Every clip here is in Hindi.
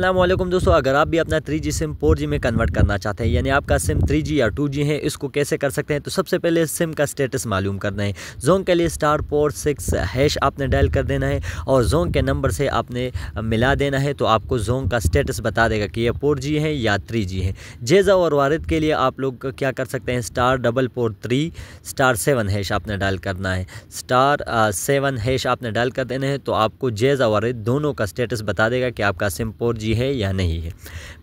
अल्लाम दोस्तों अगर आप भी अपना 3G सिम 4G में कन्वर्ट करना चाहते हैं यानी आपका सिम 3G या 2G है इसको कैसे कर सकते हैं तो सबसे पहले सिम का स्टेटस मालूम करना है जोंग के लिए स्टार फोर सिक्स हैश आपने डायल कर देना है और जोंग के नंबर से आपने मिला देना है तो आपको जोंग का स्टेटस बता देगा कि यह फोर है या थ्री है जेजा और वारद के लिए आप लोग क्या कर सकते हैं star double four three star seven hash आपने डायल करना है स्टार सेवन हैश आपने डायल कर देना है तो आपको जेजा वारद दोनों का स्टेटस बता देगा कि आपका सिम फोर जी है या नहीं है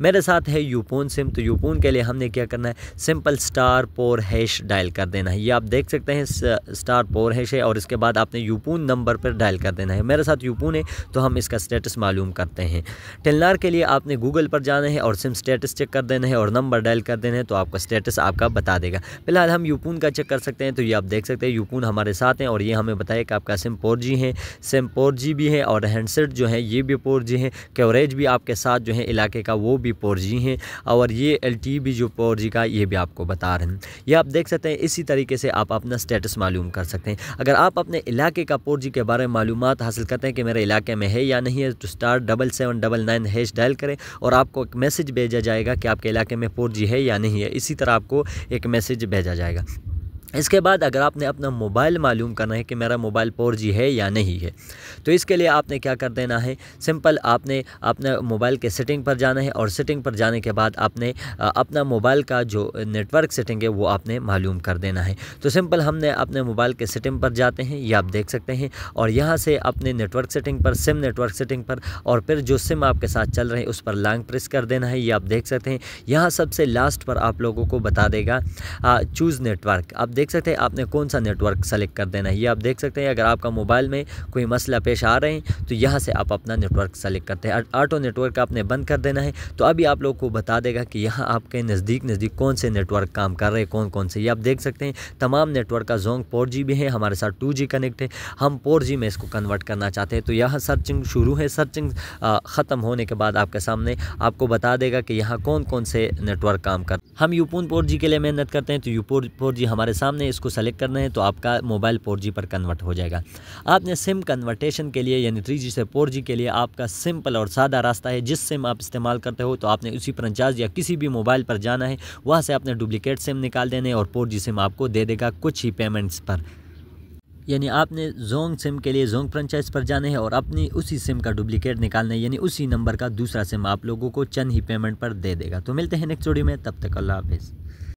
मेरे साथ है यूपोन सिम तो यूपोन के लिए हमने क्या करना है simple star four hash dial कर देना है ये आप देख सकते हैं स्टार पोर हैश है और इसके बाद आपने यूपोन नंबर पर डायल कर देना है मेरे साथ यूपोन है तो हम इसका स्टेटस मालूम करते हैं टेलनार के लिए आपने गूगल पर जाना है और सिम स्टेटस चेक कर देना है और नंबर डायल कर देना है तो आपका स्टेटस आपका बता देगा फिलहाल हम यूपोन का चेक कर सकते हैं तो ये आप देख सकते हैं यूपोन हमारे साथ हैं और ये हमें बताया कि आपका सिम फोर जी है सिम फोर जी भी है और हैंडसेट जो है ये भी फोर जी है कवरेज भी आपके के साथ जो है इलाके का वो भी फोर है और ये एल भी जो फोर का ये भी आपको बता रहे हैं ये आप देख सकते हैं इसी तरीके से आप अपना स्टेटस मालूम कर सकते हैं अगर आप अपने इलाके का फोर के बारे में मालूम हासिल करते हैं कि मेरे इलाके में है या नहीं है तो star double seven double nine hash dial करें और आपको एक मैसेज भेजा जाएगा कि आपके इलाके में फोर है या नहीं है इसी तरह आपको एक मैसेज भेजा जाएगा इसके बाद अगर आपने अपना मोबाइल मालूम करना है कि मेरा मोबाइल जी है या नहीं है तो इसके लिए आपने क्या कर देना है सिंपल आपने अपने मोबाइल के सेटिंग पर जाना है और सेटिंग पर जाने के बाद आपने अपना मोबाइल का जो नेटवर्क सेटिंग है वो आपने मालूम कर देना है तो सिंपल हमने अपने मोबाइल के सेटिंग पर जाते हैं ये आप देख सकते हैं और यहाँ से अपने नेटवर्क सेटिंग पर सिम नेटवर्क सेटिंग पर और फिर जो सिम आपके साथ चल रहे हैं उस पर लॉन्ग प्रेस कर देना है ये आप देख सकते हैं यहाँ सबसे लास्ट पर आप लोगों को बता देगा चूज़ नेटवर्क आप देख सकते हैं आपने कौन सा नेटवर्क सेलेक्ट कर देना है ये आप देख सकते हैं अगर आपका मोबाइल में कोई मसला पेश आ रहे हैं तो यहाँ से आप अपना नेटवर्क सेलेक्ट करते हैं ऑटो नेटवर्क आपने बंद कर देना है तो अभी आप लोग को बता देगा कि यहाँ आपके नज़दीक नज़दीक कौन से नेटवर्क काम कर रहे हैं कौन कौन से ये आप देख सकते हैं तमाम नेटवर्क का जोंग फोर भी है हमारे साथ टू कनेक्ट है हम फोर में इसको कन्वर्ट करना चाहते हैं तो यहाँ सर्चिंग शुरू है सर्चिंग ख़त्म होने के बाद आपके सामने आपको बता देगा कि यहाँ कौन कौन से नेटवर्क काम कर हम यूपोन फोर के लिए मेहनत करते हैं तो यूपोन फोर हमारे सामने सामने इसको सेलेक्ट करना है तो आपका मोबाइल फोर पर कन्वर्ट हो जाएगा आपने सिम कन्वर्टेशन के लिए यानी थ्री से फोर के लिए आपका सिंपल और सादा रास्ता है जिस सिम आप इस्तेमाल करते हो तो आपने उसी फ्रेंचाइज या किसी भी मोबाइल पर जाना है वहाँ से आपने डुप्लिकेट सिम निकाल देने और फोर सिम आपको दे देगा कुछ ही पेमेंट्स पर यानी आपने जोंग सिम के लिए जोंग फ्रेंचाइज पर जाने हैं और अपनी उसी सिम का डुप्लीकेट निकालना है यानी उसी नंबर का दूसरा सिम आप लोगों को चंद ही पेमेंट पर दे देगा तो मिलते हैं नेक्स्ट वीडियो में तब तक अल्लाह हाफिज़